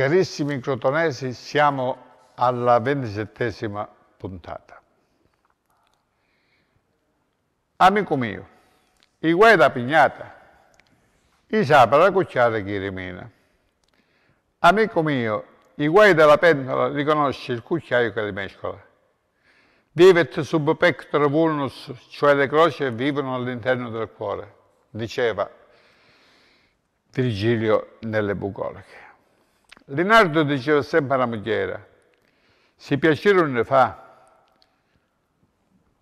Carissimi crotonesi, siamo alla ventisettesima puntata. Amico mio, i guai da pignata, i sapra cucciare chi rimena. Amico mio, i guai della pentola riconosce il cucciaio che li mescola. Vivet sub pectora vulnus, cioè le croce vivono all'interno del cuore, diceva Virgilio nelle Bucoliche. Leonardo diceva sempre alla moglie, se piacere non ne fa,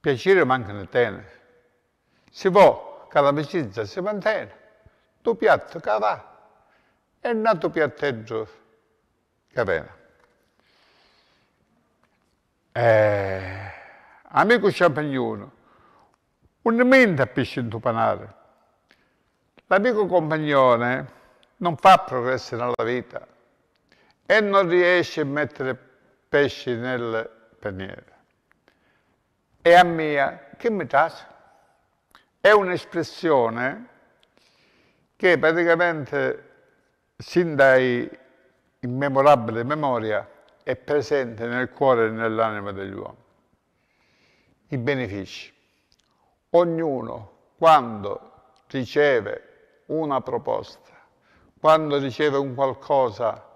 piacere manca nel tiene. Se può che l'amicizia si mantiene, tu piatto che va, e un altro piatteggio che viene. Eh, amico champagnolo, un mente a pesce panare. L'amico compagnone non fa progressi nella vita, e non riesce a mettere pesci nel paniere. E a mia, che mi tace? È un'espressione che praticamente sin dai immemorabile memoria è presente nel cuore e nell'anima degli uomini. I benefici. Ognuno, quando riceve una proposta, quando riceve un qualcosa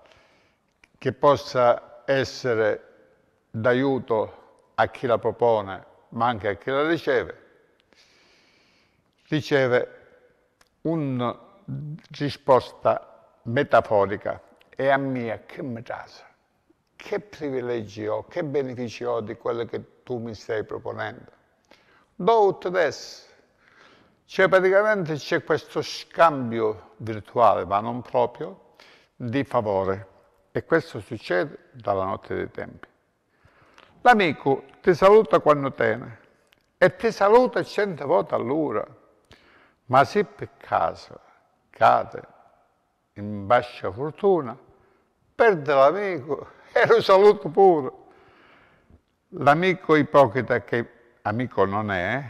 che possa essere d'aiuto a chi la propone, ma anche a chi la riceve, riceve una risposta metaforica e a mia che mi rasa, che privilegi ho, che benefici ho di quello che tu mi stai proponendo. Dout des. Cioè praticamente c'è questo scambio virtuale, ma non proprio, di favore. E questo succede dalla notte dei tempi. L'amico ti saluta quando tene e ti saluta cento volte all'ora, ma se per caso cade in bascia fortuna, perde l'amico e lo saluto pure. L'amico ipocrita che amico non è,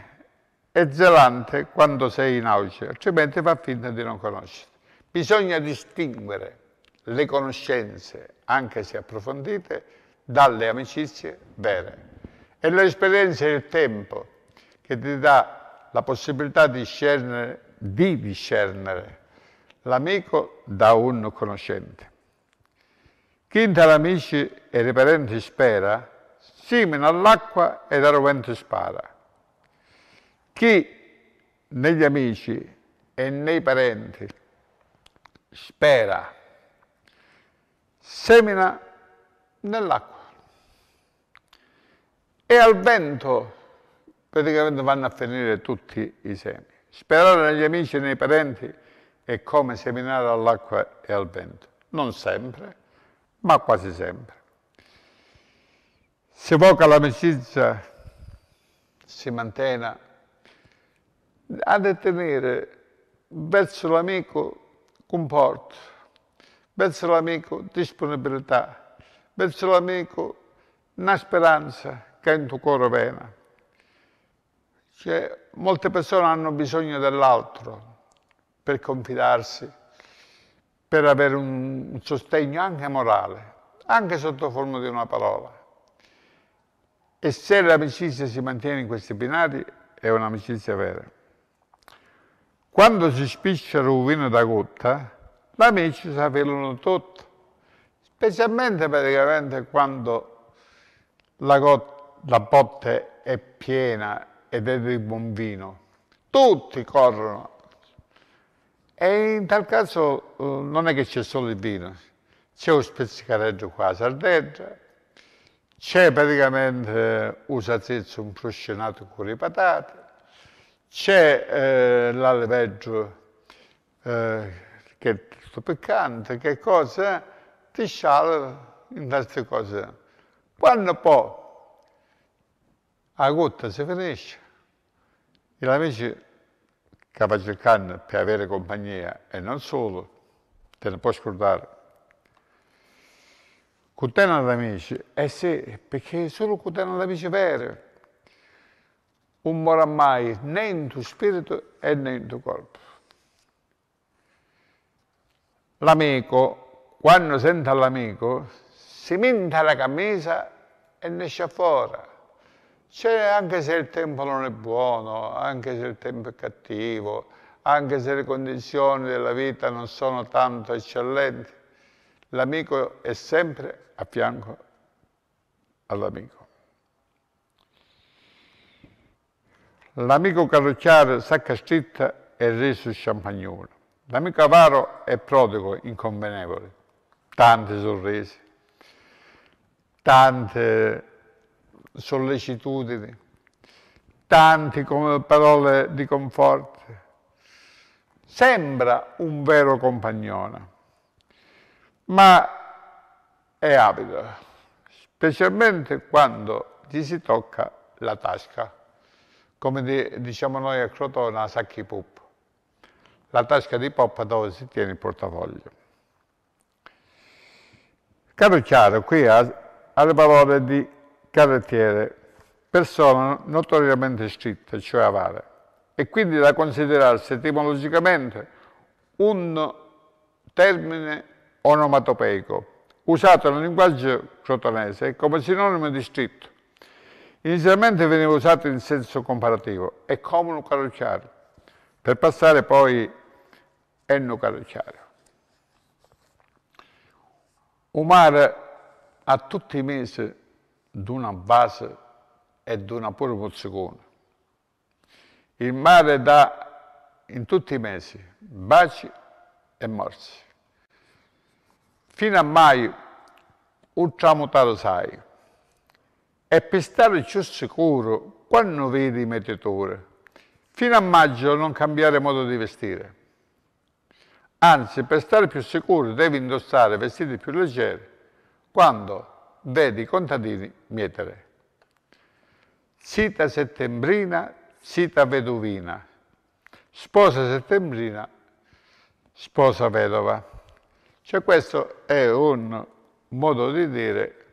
è zelante quando sei in auge, altrimenti fa finta di non conoscere. Bisogna distinguere le conoscenze, anche se approfondite, dalle amicizie vere. È l'esperienza e il tempo che ti dà la possibilità di discernere, di discernere l'amico da un conoscente. Chi tra amici e i parenti spera, simena all'acqua e dal rovente spara. Chi negli amici e nei parenti spera semina nell'acqua e al vento praticamente vanno a finire tutti i semi. Sperare negli amici e nei parenti è come seminare all'acqua e al vento. Non sempre, ma quasi sempre. Si evoca l'amicizia, si mantiene a detenere verso l'amico un porto verso l'amico disponibilità, verso l'amico una speranza che è in tuo cuore vena. Cioè, molte persone hanno bisogno dell'altro per confidarsi, per avere un sostegno anche morale, anche sotto forma di una parola. E se l'amicizia si mantiene in questi binari, è un'amicizia vera. Quando si spiccia il rovino da gotta, gli amici sapevano tutto, specialmente praticamente quando la, la botte è piena ed è di buon vino. Tutti corrono. E in tal caso eh, non è che c'è solo il vino, c'è un spezzicareggio qua a Sardegna, c'è praticamente eh, un salsiccio, un proscenato con le patate, c'è eh, l'aleveggio eh, che tutto peccante, che cosa? ti sciala in tante cose. Quando poi la cotta si finisce, gli amici che va cercando per avere compagnia e non solo, te ne puoi scordare, Cutenano amici, eh sì, perché solo cutenano amici veri non mora mai né in tuo spirito né in tuo corpo l'amico, quando sente l'amico, si menta la camisa e ne esce fuori. Cioè, anche se il tempo non è buono, anche se il tempo è cattivo, anche se le condizioni della vita non sono tanto eccellenti, l'amico è sempre a fianco all'amico. L'amico carrucciare, sacca scritta e reso champagnolo. L'amico avaro è prodigo, inconvenevole. Tante sorrisi, tante sollecitudini, tante parole di conforto. Sembra un vero compagnone, ma è avido, specialmente quando gli si tocca la tasca, come diciamo noi a Crotone, a sacchi pup la tasca di poppa dove si tiene il portafoglio. Caro chiaro, qui ha, ha le parole di carrettiere, persona notoriamente scritta, cioè avare, e quindi da considerarsi etimologicamente un termine onomatopeico, usato nel linguaggio crotonese come sinonimo di scritto. Inizialmente veniva usato in senso comparativo, e come un carocciare, per passare poi etnocalciario. Umar a tutti i mesi d'una base e d'una pure mozzicone. Il mare dà in tutti i mesi baci e morsi. Fino a mai un tramutato sai e per stare più sicuro quando vedi il meteore, fino a maggio non cambiare modo di vestire Anzi, per stare più sicuro devi indossare vestiti più leggeri quando vedi i contadini mietere. Zita settembrina, zita vedovina. Sposa settembrina, sposa vedova. Cioè questo è un modo di dire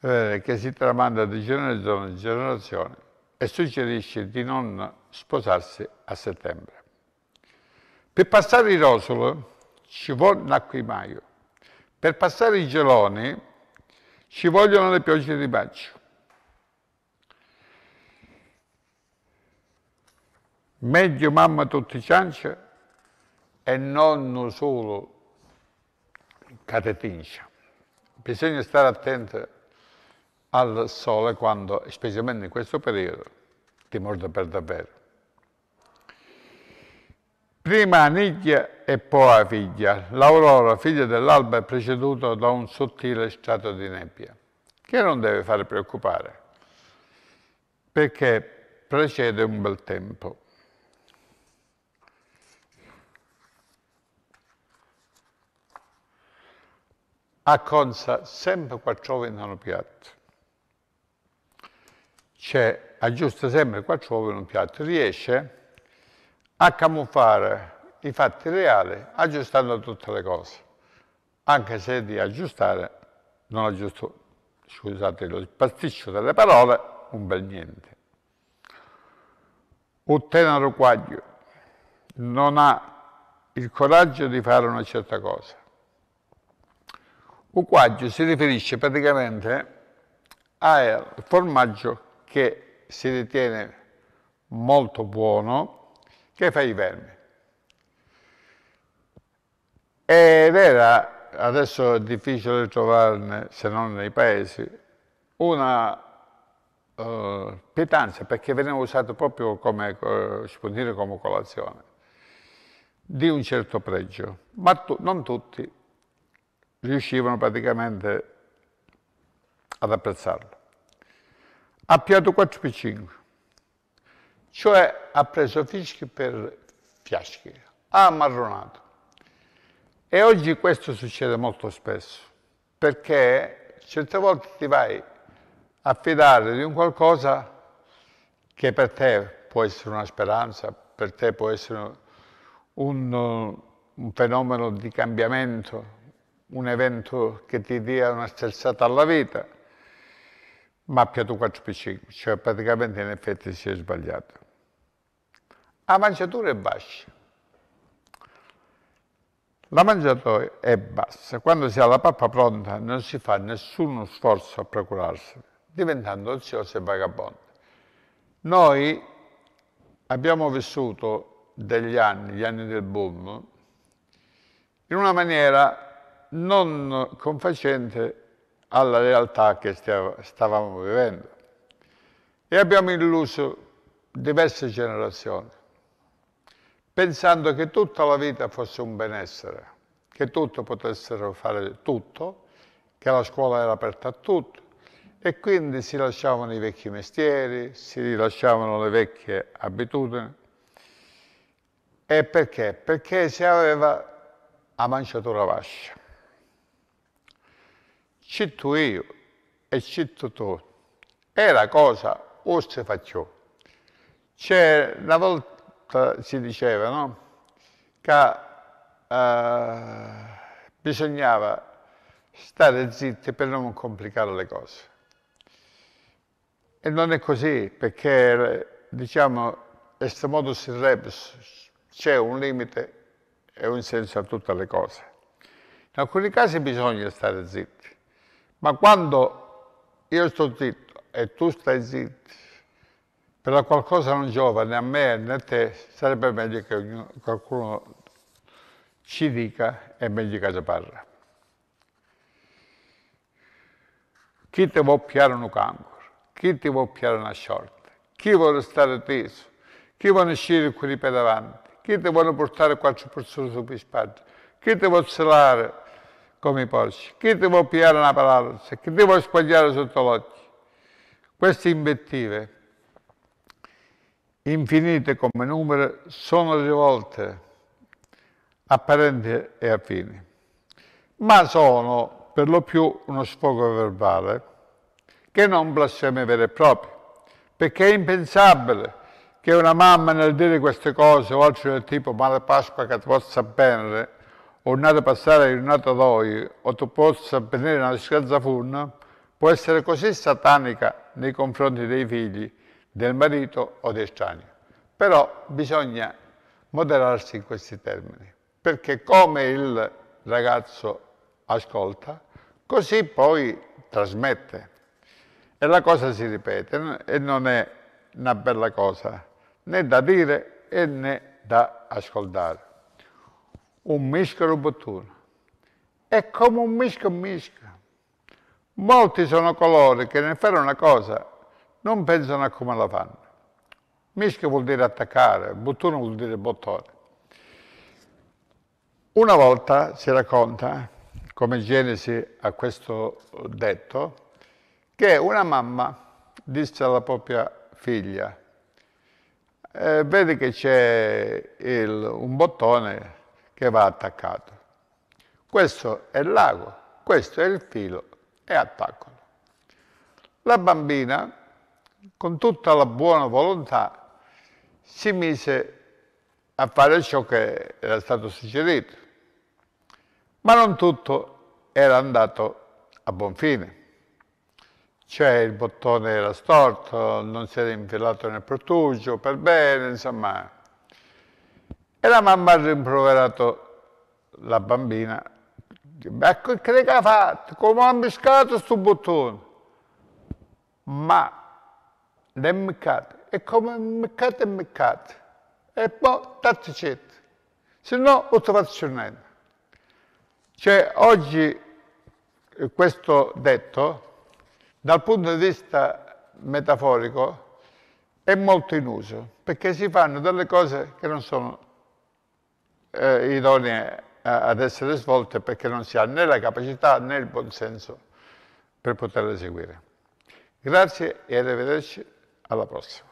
eh, che si tramanda di generazione in generazione e suggerisce di non sposarsi a settembre. Per passare il rosolo ci vuole un acquimaio, per passare i geloni ci vogliono le piogge di bacio. Meglio mamma tutti ciancia e nonno solo catetincia. Bisogna stare attenti al sole quando, specialmente in questo periodo, ti morde per davvero. Prima Anichia e poi figlia, l'aurora figlia dell'alba è preceduta da un sottile strato di nebbia, che non deve fare preoccupare, perché precede un bel tempo. A Conza sempre quattro in un piatto. Cioè, aggiusta sempre quattro uova in un piatto. Riesce? a camuffare i fatti reali aggiustando tutte le cose, anche se di aggiustare non aggiusto, scusate lo pasticcio delle parole, un bel niente. Un tenero quaglio non ha il coraggio di fare una certa cosa. Un quaglio si riferisce praticamente al formaggio che si ritiene molto buono, che fa i vermi. Ed era, adesso è difficile trovarne, se non nei paesi, una uh, pietanza, perché veniva usato proprio come, uh, si può dire, come colazione, di un certo pregio. Ma tu, non tutti riuscivano praticamente ad apprezzarlo. Appiato 4 P5, cioè ha preso fischi per fiaschi, ha ammarronato. E oggi questo succede molto spesso, perché certe volte ti vai a fidare di un qualcosa che per te può essere una speranza, per te può essere un, un fenomeno di cambiamento, un evento che ti dia una sterzata alla vita, ma più 4 P5, cioè praticamente in effetti si è sbagliato. Avanzatura e bascia. L'avanzatura è bassa. Quando si ha la pappa pronta non si fa nessuno sforzo a procurarsela, diventando ozioso e vagabondo. Noi abbiamo vissuto degli anni, gli anni del boom, in una maniera non confacente alla realtà che stavamo vivendo. E abbiamo illuso diverse generazioni pensando che tutta la vita fosse un benessere, che tutto potessero fare tutto, che la scuola era aperta a tutti e quindi si lasciavano i vecchi mestieri, si lasciavano le vecchie abitudini. E perché? Perché si aveva a manciatura vascia. Cito io e cito tu. Era cosa o si faccio. C'è una volta si diceva no? che eh, bisognava stare zitti per non complicare le cose. E non è così, perché diciamo, questo modus in rebus, c'è un limite e un senso a tutte le cose. In alcuni casi bisogna stare zitti, ma quando io sto zitto e tu stai zitto, però qualcosa non giova né a me né a te, sarebbe meglio che qualcuno ci dica e meglio che ci parla. Chi ti può piare un cancro? Chi ti può piare una sciorta? Chi vuole stare teso? Chi vuole uscire qui per davanti? Chi ti vuole portare quattro persone su per spazio? Chi ti vuole celare come i porci? Chi ti vuole piare una paralisi? Chi ti vuole squagliare sotto l'occhio? Queste invettive infinite come numero, sono rivolte apparenti e affini, ma sono per lo più uno sfogo verbale che non blasfeme vere e proprie, perché è impensabile che una mamma nel dire queste cose o altre del tipo ma la Pasqua che ti possa bene o nata passare in nata doi o tu possa benedire una scherza funna può essere così satanica nei confronti dei figli del marito o di estraneo. Però bisogna moderarsi in questi termini, perché come il ragazzo ascolta, così poi trasmette. E la cosa si ripete e non è una bella cosa, né da dire e né da ascoltare. Un mischio bottone. È come un misco mischio. Molti sono coloro che nel fare una cosa non pensano a come la fanno. Mischio vuol dire attaccare, bottone vuol dire bottone. Una volta si racconta, come Genesi ha questo detto, che una mamma disse alla propria figlia, eh, vedi che c'è un bottone che va attaccato. Questo è l'ago, questo è il filo e attaccalo. La bambina con tutta la buona volontà, si mise a fare ciò che era stato suggerito. Ma non tutto era andato a buon fine. Cioè il bottone era storto, non si era infilato nel pertugio per bene, insomma. E la mamma ha rimproverato la bambina. Ecco che ha fatto, come ha miscato questo bottone. Ma le mccate. E come mccate, mccate. E poi tatticette. Se no, ottavazionale. Cioè, oggi eh, questo detto, dal punto di vista metaforico, è molto in uso, perché si fanno delle cose che non sono eh, idonee ad essere svolte perché non si ha né la capacità né il buonsenso per poterle eseguire. Grazie e arrivederci. о вопросе.